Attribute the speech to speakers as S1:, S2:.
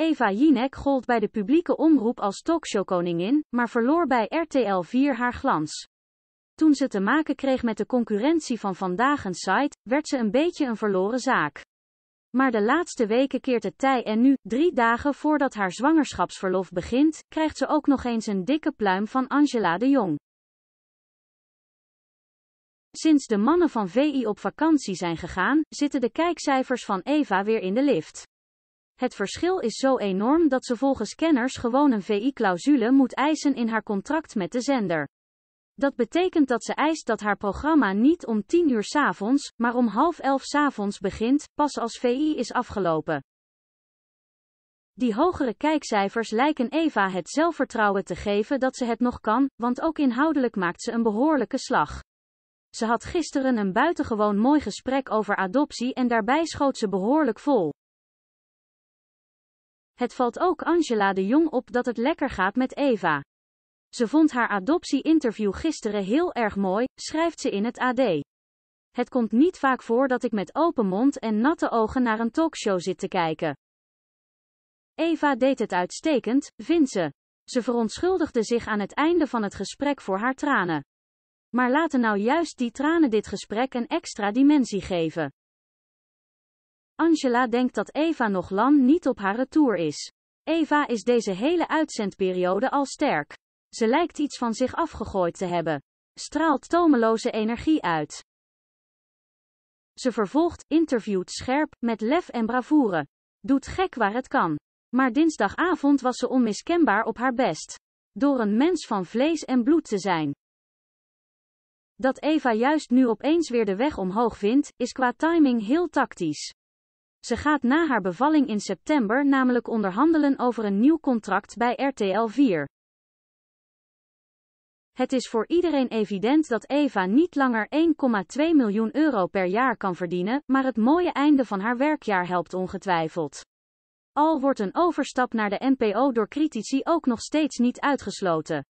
S1: Eva Jinek gold bij de publieke omroep als talkshowkoningin, maar verloor bij RTL 4 haar glans. Toen ze te maken kreeg met de concurrentie van Vandaag een site, werd ze een beetje een verloren zaak. Maar de laatste weken keert het tij en nu, drie dagen voordat haar zwangerschapsverlof begint, krijgt ze ook nog eens een dikke pluim van Angela de Jong. Sinds de mannen van VI op vakantie zijn gegaan, zitten de kijkcijfers van Eva weer in de lift. Het verschil is zo enorm dat ze volgens kenners gewoon een VI-clausule moet eisen in haar contract met de zender. Dat betekent dat ze eist dat haar programma niet om 10 uur s avonds, maar om half 11 s avonds begint, pas als VI is afgelopen. Die hogere kijkcijfers lijken Eva het zelfvertrouwen te geven dat ze het nog kan, want ook inhoudelijk maakt ze een behoorlijke slag. Ze had gisteren een buitengewoon mooi gesprek over adoptie en daarbij schoot ze behoorlijk vol. Het valt ook Angela de Jong op dat het lekker gaat met Eva. Ze vond haar adoptie-interview gisteren heel erg mooi, schrijft ze in het AD. Het komt niet vaak voor dat ik met open mond en natte ogen naar een talkshow zit te kijken. Eva deed het uitstekend, vindt ze. Ze verontschuldigde zich aan het einde van het gesprek voor haar tranen. Maar laten nou juist die tranen dit gesprek een extra dimensie geven. Angela denkt dat Eva nog lang niet op haar retour is. Eva is deze hele uitzendperiode al sterk. Ze lijkt iets van zich afgegooid te hebben. Straalt tomeloze energie uit. Ze vervolgt, interviewt scherp, met lef en bravoure. Doet gek waar het kan. Maar dinsdagavond was ze onmiskenbaar op haar best. Door een mens van vlees en bloed te zijn. Dat Eva juist nu opeens weer de weg omhoog vindt, is qua timing heel tactisch. Ze gaat na haar bevalling in september namelijk onderhandelen over een nieuw contract bij RTL 4. Het is voor iedereen evident dat Eva niet langer 1,2 miljoen euro per jaar kan verdienen, maar het mooie einde van haar werkjaar helpt ongetwijfeld. Al wordt een overstap naar de NPO door critici ook nog steeds niet uitgesloten.